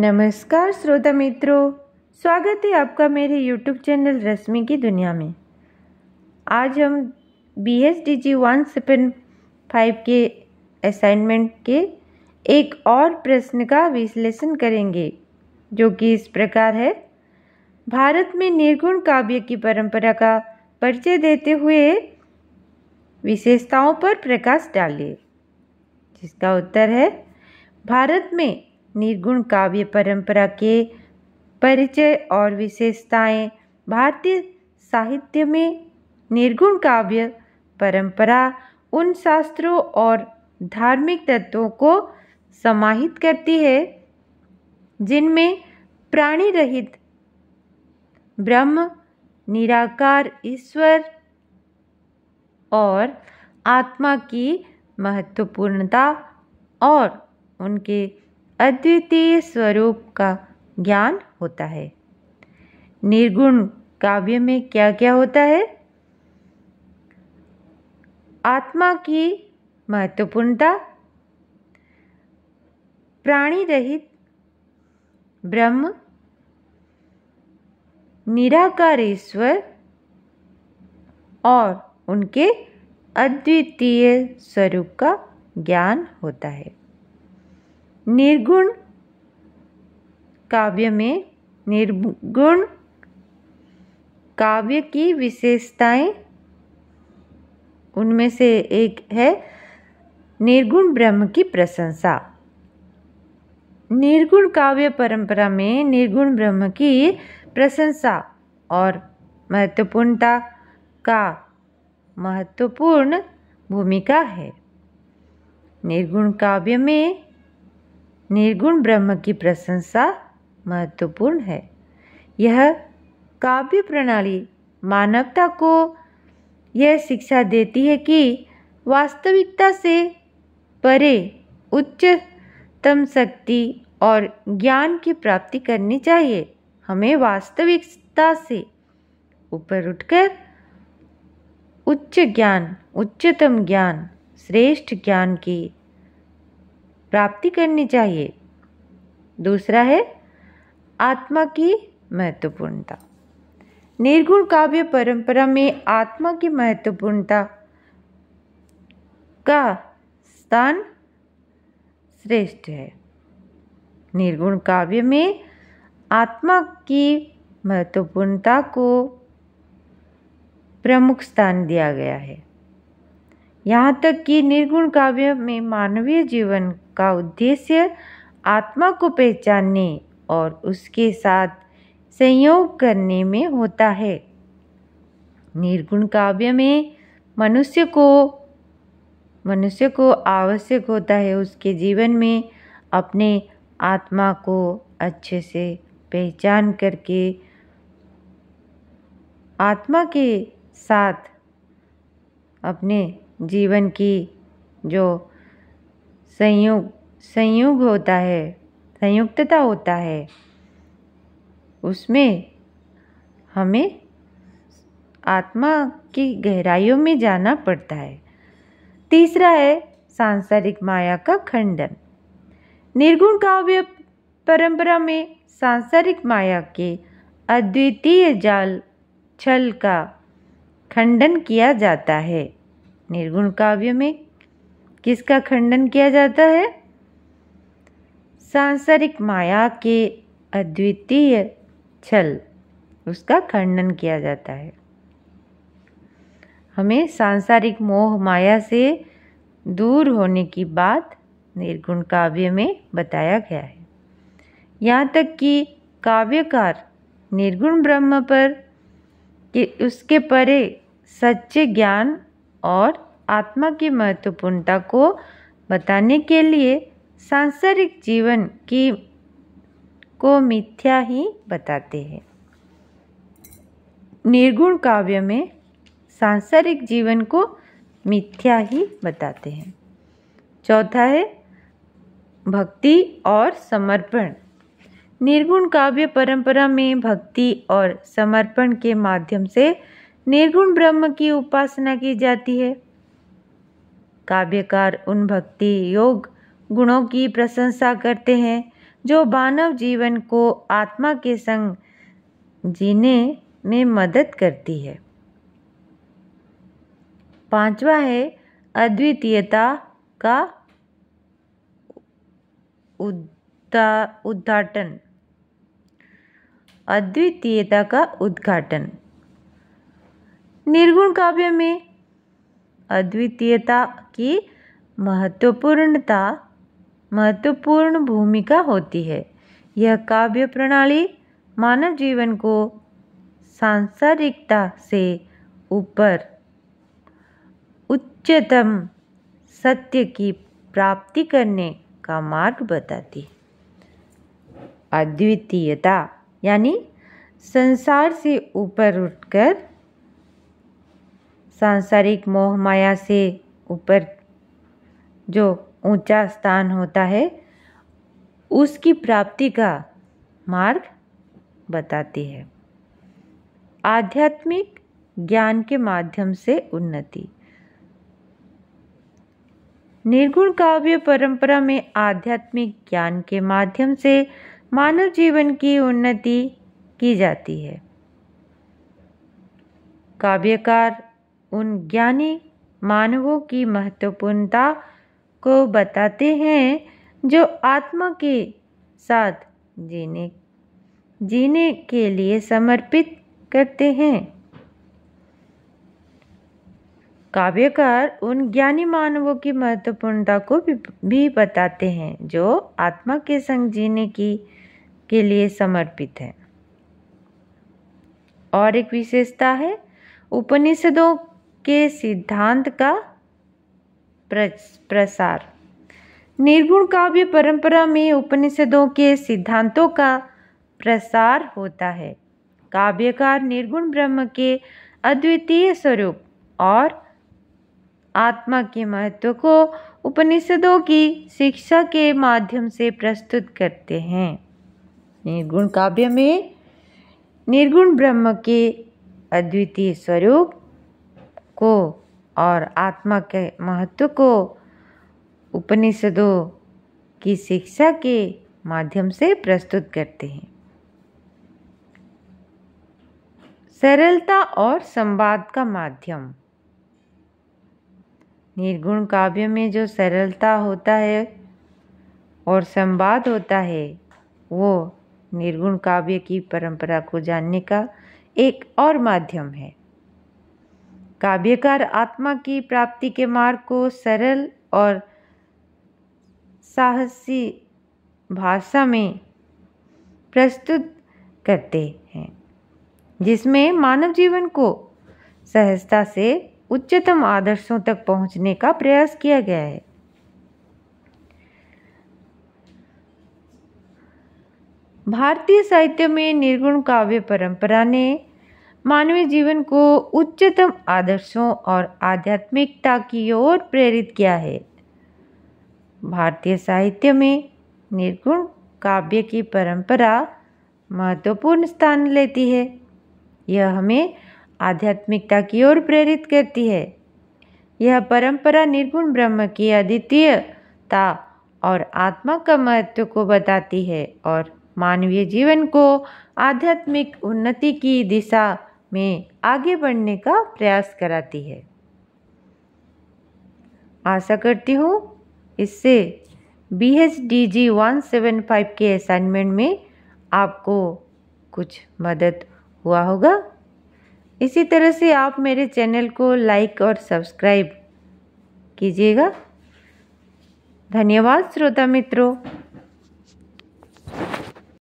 नमस्कार श्रोता मित्रों स्वागत है आपका मेरे यूट्यूब चैनल रश्मि की दुनिया में आज हम B S D G one seven five के असाइनमेंट के एक और प्रश्न का विश्लेषण करेंगे जो कि इस प्रकार है भारत में निर्गुण काव्य की परंपरा का परिचय देते हुए विशेषताओं पर प्रकाश डालिए जिसका उत्तर है भारत में निर्गुण काव्य परंपरा के परिचय और विशेषताएं भारतीय साहित्य में निर्गुण काव्य परंपरा उन शास्त्रों और धार्मिक तत्वों को समाहित करती है जिनमें प्राणी रहित ब्रह्म निराकार ईश्वर और आत्मा की महत्वपूर्णता और उनके अद्वितीय स्वरूप का ज्ञान होता है निर्गुण काव्य में क्या क्या होता है आत्मा की महत्वपूर्णता प्राणी रहित ब्रह्म निराकारेश्वर और उनके अद्वितीय स्वरूप का ज्ञान होता है निर्गुण काव्य में निर्गुण काव्य की विशेषताएं उनमें से एक है निर्गुण ब्रह्म की प्रशंसा निर्गुण काव्य परंपरा में निर्गुण ब्रह्म की प्रशंसा और महत्वपूर्णता का महत्वपूर्ण भूमिका है निर्गुण काव्य में निर्गुण ब्रह्म की प्रशंसा महत्वपूर्ण है यह काव्य प्रणाली मानवता को यह शिक्षा देती है कि वास्तविकता से परे उच्चतम शक्ति और ज्ञान की प्राप्ति करनी चाहिए हमें वास्तविकता से ऊपर उठकर उच्च ज्ञान उच्चतम ज्ञान श्रेष्ठ ज्ञान की प्राप्ति करनी चाहिए दूसरा है आत्मा की महत्वपूर्णता निर्गुण काव्य परंपरा में आत्मा की महत्वपूर्णता का स्थान श्रेष्ठ है निर्गुण काव्य में आत्मा की महत्वपूर्णता को प्रमुख स्थान दिया गया है यहाँ तक कि निर्गुण काव्य में मानवीय जीवन का उद्देश्य आत्मा को पहचानने और उसके साथ संयोग करने में होता है निर्गुण काव्य में मनुष्य को मनुष्य को आवश्यक होता है उसके जीवन में अपने आत्मा को अच्छे से पहचान करके आत्मा के साथ अपने जीवन की जो संयोग संयुग होता है संयुक्तता होता है उसमें हमें आत्मा की गहराइयों में जाना पड़ता है तीसरा है सांसारिक माया का खंडन निर्गुण काव्य परंपरा में सांसारिक माया के अद्वितीय जाल छल का खंडन किया जाता है निर्गुण काव्य में किसका खंडन किया जाता है सांसारिक माया के अद्वितीय छल उसका खंडन किया जाता है हमें सांसारिक मोह माया से दूर होने की बात निर्गुण काव्य में बताया गया है यहाँ तक कि काव्यकार निर्गुण ब्रह्म पर कि उसके परे सच्चे ज्ञान और आत्मा की महत्वपूर्णता को बताने के लिए सांसारिक जीवन की को मिथ्या ही बताते हैं निर्गुण काव्य में सांसारिक जीवन को मिथ्या ही बताते हैं चौथा है भक्ति और समर्पण निर्गुण काव्य परंपरा में भक्ति और समर्पण के माध्यम से निर्गुण ब्रह्म की उपासना की जाती है काव्यकार उन भक्ति योग गुणों की प्रशंसा करते हैं जो मानव जीवन को आत्मा के संग जीने में मदद करती है पांचवा है अद्वितीयता का उद्घाटन अद्वितीयता का उद्घाटन निर्गुण काव्य में अद्वितीयता की महत्वपूर्णता महत्वपूर्ण भूमिका होती है यह काव्य प्रणाली मानव जीवन को सांसारिकता से ऊपर उच्चतम सत्य की प्राप्ति करने का मार्ग बताती अद्वितीयता यानी संसार से ऊपर उठकर सांसारिक मोह माया से ऊपर जो ऊंचा स्थान होता है उसकी प्राप्ति का मार्ग बताती है आध्यात्मिक ज्ञान के माध्यम से उन्नति निर्गुण काव्य परंपरा में आध्यात्मिक ज्ञान के माध्यम से मानव जीवन की उन्नति की जाती है काव्यकार उन ज्ञानी मानवों की महत्वपूर्णता को बताते हैं जो आत्मा के साथ जीने जीने के लिए समर्पित करते हैं काव्यकार उन ज्ञानी मानवों की महत्वपूर्णता को भी, बताते हैं जो आत्मा के संग जीने की के लिए समर्पित है और एक विशेषता है उपनिषदों के सिद्धांत का प्रसार निर्गुण काव्य परंपरा में उपनिषदों के सिद्धांतों का प्रसार होता है काव्यकार निर्गुण ब्रह्म के अद्वितीय स्वरूप और आत्मा के महत्व को उपनिषदों की शिक्षा के माध्यम से प्रस्तुत करते हैं निर्गुण काव्य में निर्गुण ब्रह्म के अद्वितीय स्वरूप को और आत्मा के महत्व को उपनिषदों की शिक्षा के माध्यम से प्रस्तुत करते हैं सरलता और संवाद का माध्यम निर्गुण काव्य में जो सरलता होता है और संवाद होता है वो निर्गुण काव्य की परंपरा को जानने का एक और माध्यम है काव्यकार आत्मा की प्राप्ति के मार्ग को सरल और साहसी भाषा में प्रस्तुत करते हैं जिसमें मानव जीवन को सहजता से उच्चतम आदर्शों तक पहुंचने का प्रयास किया गया है भारतीय साहित्य में निर्गुण काव्य परंपरा ने मानवीय जीवन को उच्चतम आदर्शों और आध्यात्मिकता की ओर प्रेरित किया है भारतीय साहित्य में निर्गुण काव्य की परंपरा महत्वपूर्ण स्थान लेती है यह हमें आध्यात्मिकता की ओर प्रेरित करती है यह परंपरा निर्गुण ब्रह्म की अद्वितीयता और आत्मा का महत्व को बताती है और मानवीय जीवन को आध्यात्मिक उन्नति की दिशा में आगे बढ़ने का प्रयास कराती है आशा करती हूँ इससे B H D G one seven five के असाइनमेंट में आपको कुछ मदद हुआ होगा इसी तरह से आप मेरे चैनल को लाइक और सब्सक्राइब कीजिएगा धन्यवाद श्रोता मित्रों